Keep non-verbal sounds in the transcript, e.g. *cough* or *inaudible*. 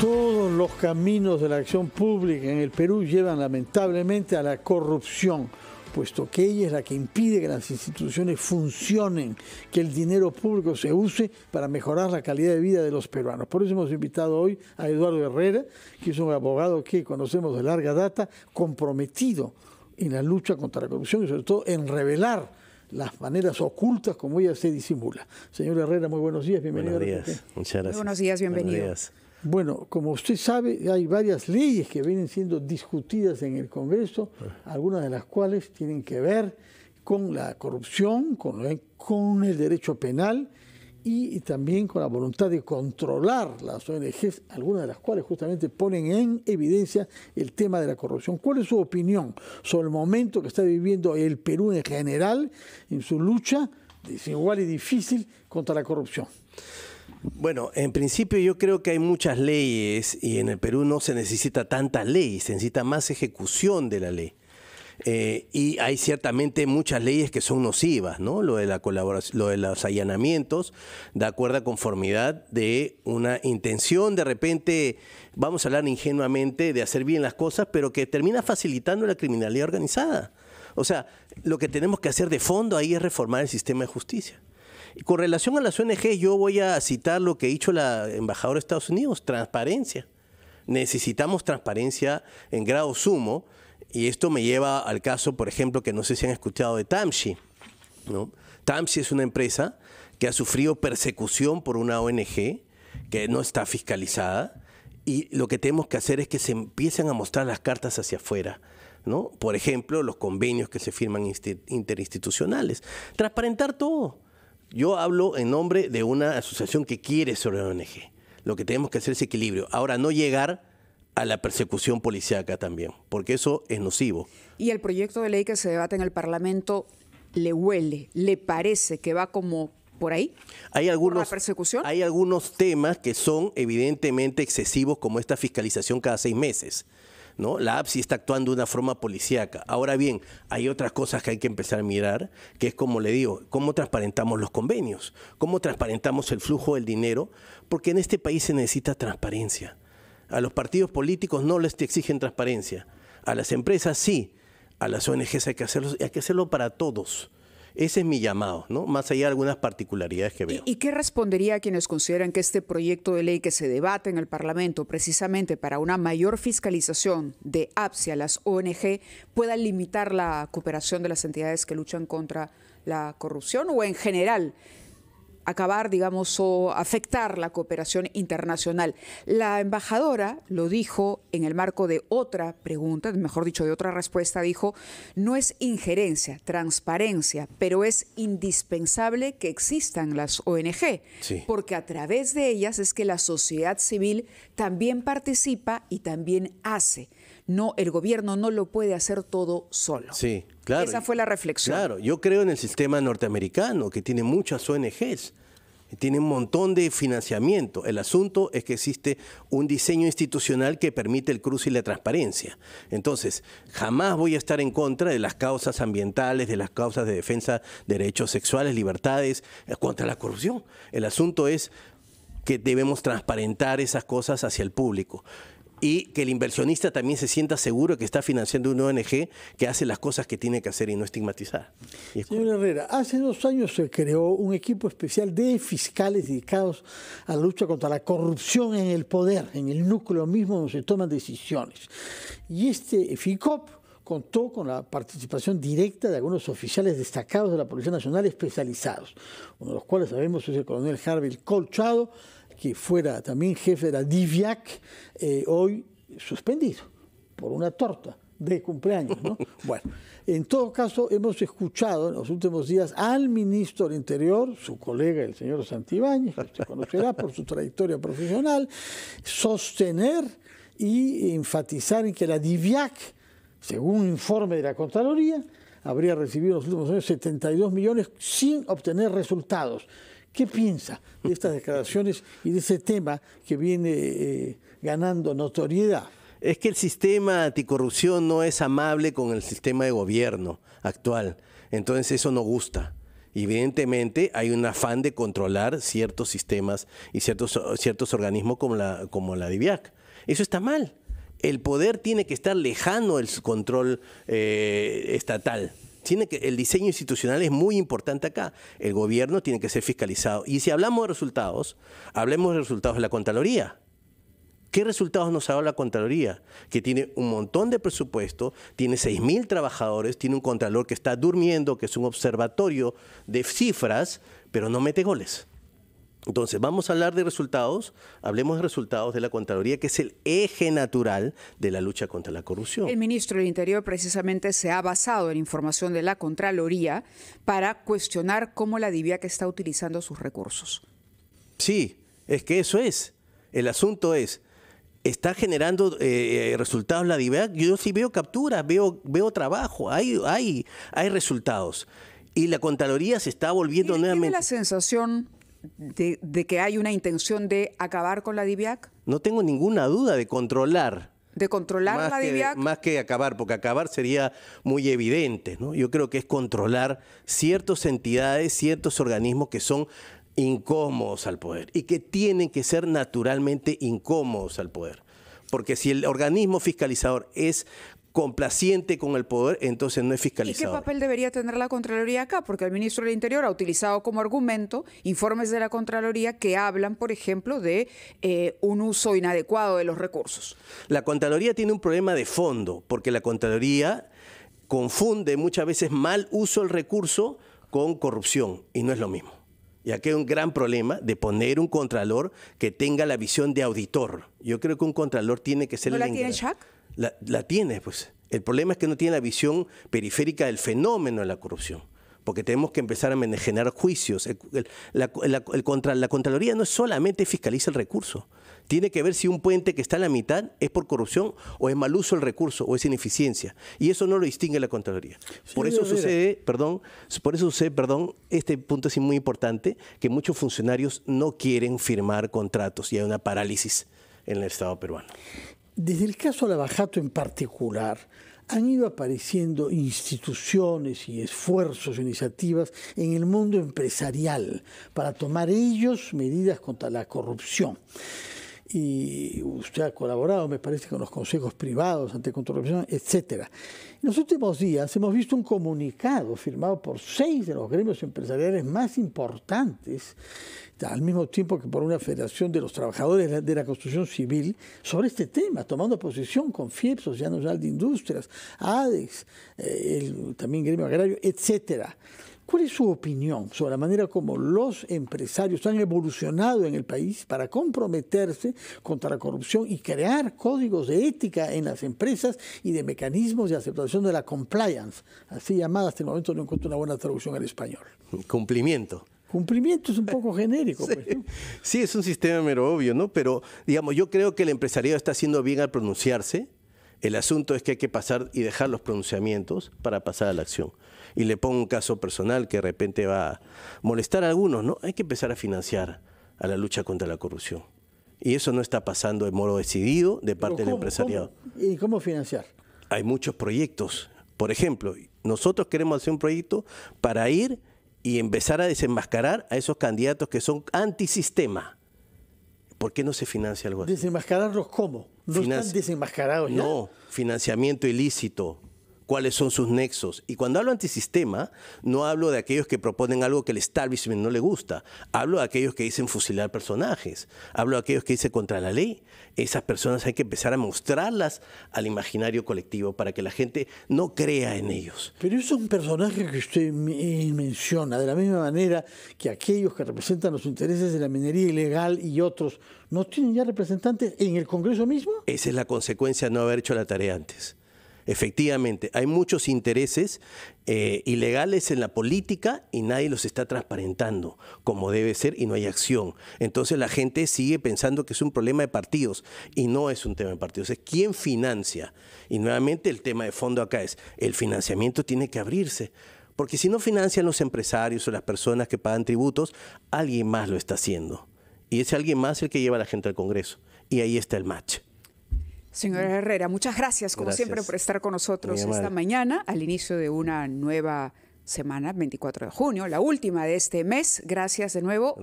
Todos los caminos de la acción pública en el Perú llevan lamentablemente a la corrupción, puesto que ella es la que impide que las instituciones funcionen, que el dinero público se use para mejorar la calidad de vida de los peruanos. Por eso hemos invitado hoy a Eduardo Herrera, que es un abogado que conocemos de larga data, comprometido en la lucha contra la corrupción y sobre todo en revelar las maneras ocultas como ella se disimula. Señor Herrera, muy buenos días, bienvenido. Buenos días, muchas gracias. buenos días, bienvenido. Bueno, como usted sabe, hay varias leyes que vienen siendo discutidas en el Congreso, algunas de las cuales tienen que ver con la corrupción, con, el derecho penal y también con la voluntad de controlar las ONGs, algunas de las cuales justamente ponen en evidencia el tema de la corrupción. ¿Cuál es su opinión sobre el momento que está viviendo el Perú en general en su lucha desigual y difícil contra la corrupción? Bueno, en principio yo creo que hay muchas leyes y en el Perú no se necesita tanta ley, se necesita más ejecución de la ley. Eh, y hay ciertamente muchas leyes que son nocivas, ¿no? Lo de, la colaboración, lo de los allanamientos, de acuerdo a conformidad de una intención, de repente, vamos a hablar ingenuamente, de hacer bien las cosas, pero que termina facilitando la criminalidad organizada. O sea, lo que tenemos que hacer de fondo ahí es reformar el sistema de justicia. Con relación a las ONG, yo voy a citar lo que ha dicho la embajadora de Estados Unidos, transparencia. Necesitamos transparencia en grado sumo, y esto me lleva al caso, por ejemplo, que no sé si han escuchado de Tamshi. ¿no? Tamshi es una empresa que ha sufrido persecución por una ONG que no está fiscalizada y lo que tenemos que hacer es que se empiecen a mostrar las cartas hacia afuera. ¿no? Por ejemplo, los convenios que se firman interinstitucionales. Transparentar todo. Yo hablo en nombre de una asociación que quiere ser una ONG. Lo que tenemos que hacer es equilibrio. Ahora, no llegar a la persecución policíaca también, porque eso es nocivo. Y el proyecto de ley que se debate en el Parlamento le huele, le parece que va como por ahí? Hay algunos, persecución? Hay algunos temas que son evidentemente excesivos, como esta fiscalización cada seis meses. ¿no? La APSI está actuando de una forma policíaca. Ahora bien, hay otras cosas que hay que empezar a mirar, que es como le digo, cómo transparentamos los convenios, cómo transparentamos el flujo del dinero, porque en este país se necesita transparencia. A los partidos políticos no les exigen transparencia, a las empresas sí, a las ONGs hay que hacerlo, hay que hacerlo para todos. Ese es mi llamado, ¿no? Más allá de algunas particularidades que veo. ¿Y, qué respondería a quienes consideran que este proyecto de ley que se debate en el Parlamento precisamente para una mayor fiscalización de APSI a las ONG pueda limitar la cooperación de las entidades que luchan contra la corrupción o en general acabar, digamos, o afectar la cooperación internacional. La embajadora lo dijo en el marco de otra pregunta, mejor dicho, de otra respuesta, dijo, no es injerencia, transparencia, pero es indispensable que existan las ONG, porque a través de ellas es que la sociedad civil también participa y también hace no, el gobierno no lo puede hacer todo solo. Sí, claro. Esa fue la reflexión. Claro, yo creo en el sistema norteamericano, que tiene muchas ONGs tiene un montón de financiamiento. El asunto es que existe un diseño institucional que permite el cruce y la transparencia. Entonces, jamás voy a estar en contra de las causas ambientales, de las causas de defensa de derechos sexuales, libertades, eh, contra la corrupción. El asunto es que debemos transparentar esas cosas hacia el público y que el inversionista también se sienta seguro que está financiando una ONG que hace las cosas que tiene que hacer y no estigmatizar. Señor Herrera, hace dos años se creó un equipo especial de fiscales dedicados a la lucha contra la corrupción en el poder, en el núcleo mismo donde se toman decisiones. Y este FICOP contó con la participación directa de algunos oficiales destacados de la Policía Nacional especializados, uno de los cuales sabemos es el coronel Harville Colchado, que fuera también jefe de la DIVIAC, eh, hoy suspendido por una torta de cumpleaños. *laughs* bueno, en todo caso, hemos escuchado en los últimos días al ministro del Interior, su colega, el señor Santibáñez, que usted conocerá por su trayectoria profesional, sostener y enfatizar en que la DIVIAC, según un informe de la Contraloría, habría recibido en los últimos años 72 millones sin obtener resultados. ¿Qué piensa de estas declaraciones y de ese tema que viene eh, ganando notoriedad? Es que el sistema anticorrupción no es amable con el sistema de gobierno actual. Entonces eso no gusta. Evidentemente hay un afán de controlar ciertos sistemas y ciertos, ciertos organismos como la, como la DIVIAC. Eso está mal. El poder tiene que estar lejano del control eh, estatal. Tiene que, el diseño institucional es muy importante acá. El gobierno tiene que ser fiscalizado. Y si hablamos de resultados, hablemos de resultados de la Contraloría. ¿Qué resultados nos ha dado la Contraloría? Que tiene un montón de presupuesto, tiene 6.000 trabajadores, tiene un Contralor que está durmiendo, que es un observatorio de cifras, pero no mete goles. Entonces, vamos a hablar de resultados, hablemos de resultados de la Contraloría, que es el eje natural de la lucha contra la corrupción. El ministro del Interior precisamente se ha basado en información de la Contraloría para cuestionar cómo la DIVIAC está utilizando sus recursos. Sí, es que eso es. El asunto es, está generando eh, eh, resultados la DIVIAC? Yo sí veo capturas, veo, veo trabajo, hay, hay, hay resultados. Y la Contraloría se está volviendo nuevamente. la sensación de, que hay una intención de acabar con la DIVIAC? No tengo ninguna duda de controlar. De controlar la DIVIAC. Más que acabar, porque acabar sería muy evidente. ¿no? Yo creo que es controlar ciertas entidades, ciertos organismos que son incómodos al poder y que tienen que ser naturalmente incómodos al poder. Porque si el organismo fiscalizador es complaciente con el poder, entonces no es fiscalizado. ¿Y qué papel debería tener la Contraloría acá? Porque el ministro del Interior ha utilizado como argumento informes de la Contraloría que hablan, por ejemplo, de eh, un uso inadecuado de los recursos. La Contraloría tiene un problema de fondo, porque la Contraloría confunde muchas veces mal uso del recurso con corrupción, y no es lo mismo. Y aquí hay un gran problema de poner un contralor que tenga la visión de auditor. Yo creo que un contralor tiene que ser... ¿No la tiene Jack? la, tiene, pues. El problema es que no tiene la visión periférica del fenómeno de la corrupción porque tenemos que empezar a generar juicios. la, contra, la, Contraloría no solamente fiscaliza el recurso, tiene que ver si un puente que está a la mitad es por corrupción o es mal uso el recurso o es ineficiencia. Y eso no lo distingue la Contraloría. por eso sucede, perdón, por eso sucede, perdón, este punto es muy importante, que muchos funcionarios no quieren firmar contratos y hay una parálisis en el Estado peruano. Desde el caso Lavajato en particular, han ido apareciendo instituciones y esfuerzos, iniciativas en el mundo empresarial para tomar ellos medidas contra la corrupción y usted ha colaborado, me parece, con los consejos privados ante corrupción, etc. En los últimos días hemos visto un comunicado firmado por seis de los gremios empresariales más importantes, al mismo tiempo que por una federación de los trabajadores de la construcción civil, sobre este tema, tomando posición con FIEP, Sociedad Nacional de Industrias, ADEX, eh, también Gremio Agrario, etcétera. ¿Cuál es su opinión sobre la manera como los empresarios han evolucionado en el país para comprometerse contra la corrupción y crear códigos de ética en las empresas y de mecanismos de aceptación de la compliance, así llamada hasta el momento no encuentro una buena traducción al español? Cumplimiento. Cumplimiento es un poco *laughs* genérico. Sí. Pues, sí, es un sistema mero obvio, ¿no? Pero, digamos, yo creo que el empresariado está haciendo bien al pronunciarse el asunto es que hay que pasar y dejar los pronunciamientos para pasar a la acción. Y le pongo un caso personal que de repente va a molestar a algunos, ¿no? Hay que empezar a financiar a la lucha contra la corrupción. Y eso no está pasando de modo decidido de parte del empresariado. ¿Y cómo financiar? Hay muchos proyectos. Por ejemplo, nosotros queremos hacer un proyecto para ir y empezar a desenmascarar a esos candidatos que son antisistema. ¿Por qué no se financia algo así? ¿Desenmascararlos cómo? No están desenmascarados. ¿ya? No, financiamiento ilícito cuáles son sus nexos. Y cuando hablo antisistema, no hablo de aquellos que proponen algo que el establishment no le gusta. Hablo de aquellos que dicen fusilar personajes. Hablo de aquellos que dicen contra la ley. Esas personas hay que empezar a mostrarlas al imaginario colectivo para que la gente no crea en ellos. Pero es un personaje que usted eh, menciona, de la misma manera que aquellos que representan los intereses de la minería ilegal y otros, ¿no tienen ya representantes en el Congreso mismo? Esa es la consecuencia de no haber hecho la tarea antes. Efectivamente, hay muchos intereses eh, ilegales en la política y nadie los está transparentando como debe ser y no hay acción. Entonces la gente sigue pensando que es un problema de partidos y no es un tema de partidos, es quién financia. Y nuevamente el tema de fondo acá es, el financiamiento tiene que abrirse. Porque si no financian los empresarios o las personas que pagan tributos, alguien más lo está haciendo. Y ese alguien más es el que lleva a la gente al Congreso. Y ahí está el match. Señora Herrera, muchas gracias, como siempre, por estar con nosotros esta mañana, al inicio de una nueva semana, 24 de junio, la última de este mes. Gracias de nuevo.